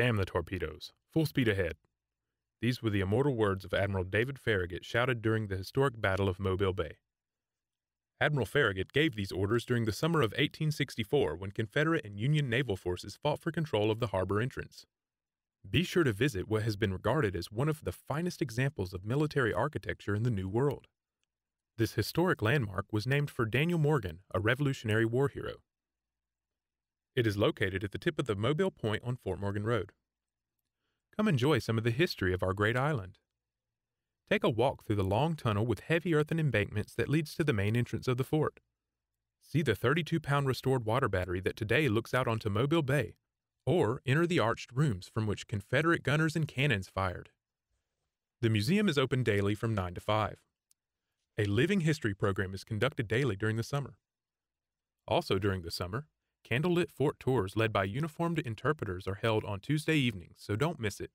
Damn the torpedoes! Full speed ahead! These were the immortal words of Admiral David Farragut shouted during the historic Battle of Mobile Bay. Admiral Farragut gave these orders during the summer of 1864 when Confederate and Union naval forces fought for control of the harbor entrance. Be sure to visit what has been regarded as one of the finest examples of military architecture in the New World. This historic landmark was named for Daniel Morgan, a Revolutionary War hero. It is located at the tip of the Mobile Point on Fort Morgan Road. Come enjoy some of the history of our great island. Take a walk through the long tunnel with heavy earthen embankments that leads to the main entrance of the fort. See the 32 pound restored water battery that today looks out onto Mobile Bay, or enter the arched rooms from which Confederate gunners and cannons fired. The museum is open daily from 9 to 5. A living history program is conducted daily during the summer. Also during the summer, Candlelit fort tours led by uniformed interpreters are held on Tuesday evenings, so don't miss it.